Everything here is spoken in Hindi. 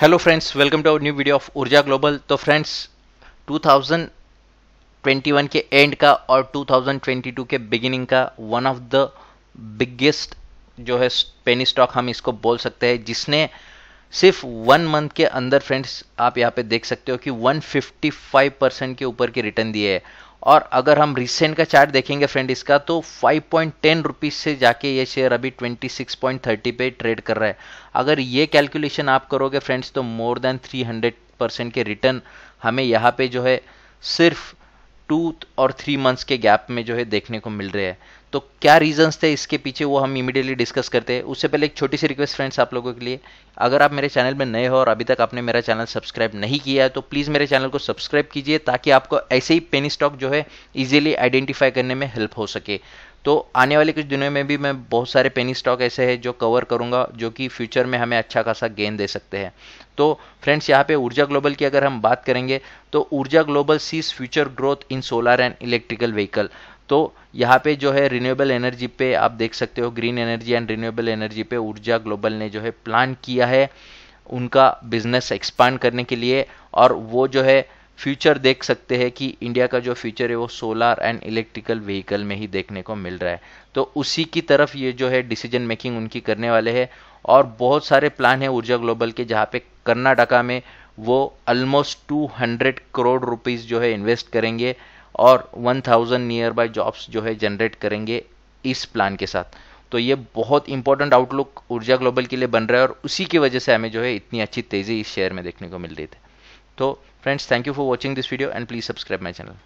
hello friends welcome to our new video of Urja Global तो फ्रेंड्स 2021 के एंड का और 2022 के बिगिनिंग का वन ऑफ द बिगेस्ट जो है पेनी स्टॉक हम इसको बोल सकते हैं जिसने सिर्फ वन मंथ के अंदर फ्रेंड्स आप यहाँ पे देख सकते हो कि 155 परसेंट के ऊपर के रिटर्न दिए है और अगर हम रिसेंट का चार्ट देखेंगे फ्रेंड इसका तो 5.10 पॉइंट से जाके ये शेयर अभी 26.30 पे ट्रेड कर रहा है अगर ये कैलकुलेशन आप करोगे फ्रेंड्स तो मोर देन 300 परसेंट के रिटर्न हमें यहाँ पे जो है सिर्फ टू और थ्री मंथ्स के गैप में जो है देखने को मिल रहे हैं तो क्या रीजंस थे इसके पीछे वो हम इमीडिएटली डिस्कस करते हैं उससे पहले एक छोटी सी रिक्वेस्ट फ्रेंड्स आप लोगों के लिए अगर आप मेरे चैनल में नए हो और अभी तक आपने मेरा चैनल सब्सक्राइब नहीं किया है तो प्लीज़ मेरे चैनल को सब्सक्राइब कीजिए ताकि आपको ऐसे ही पेनी स्टॉक जो है ईजिली आइडेंटिफाई करने में हेल्प हो सके तो आने वाले कुछ दिनों में भी मैं बहुत सारे पेनी स्टॉक ऐसे हैं जो कवर करूंगा जो कि फ्यूचर में हमें अच्छा खासा गेन दे सकते हैं तो फ्रेंड्स यहाँ पे ऊर्जा ग्लोबल की अगर हम बात करेंगे तो Urja Global sees future growth in solar and electrical vehicle तो यहाँ पे जो है रिन्यूएबल एनर्जी पे आप देख सकते हो green energy and renewable energy पे ऊर्जा ग्लोबल ने जो है प्लान किया है उनका बिजनेस एक्सपांड करने के लिए और वो जो है फ्यूचर देख सकते हैं कि इंडिया का जो फ्यूचर है वो सोलार एंड इलेक्ट्रिकल व्हीकल में ही देखने को मिल रहा है तो उसी की तरफ ये जो है डिसीजन मेकिंग उनकी करने वाले हैं और बहुत सारे प्लान है ऊर्जा ग्लोबल के जहाँ पे कर्नाटका में वो ऑलमोस्ट 200 करोड़ रुपीस जो है इन्वेस्ट करेंगे और 1000 थाउजेंड नियर बाई जॉब्स जो है जनरेट करेंगे इस प्लान के साथ तो ये बहुत इंपॉर्टेंट आउटलुक ऊर्जा ग्लोबल के लिए बन रहा है और उसी की वजह से हमें जो है इतनी अच्छी तेज़ी इस शेयर में देखने को मिल रही थी so friends thank you for watching this video and please subscribe my channel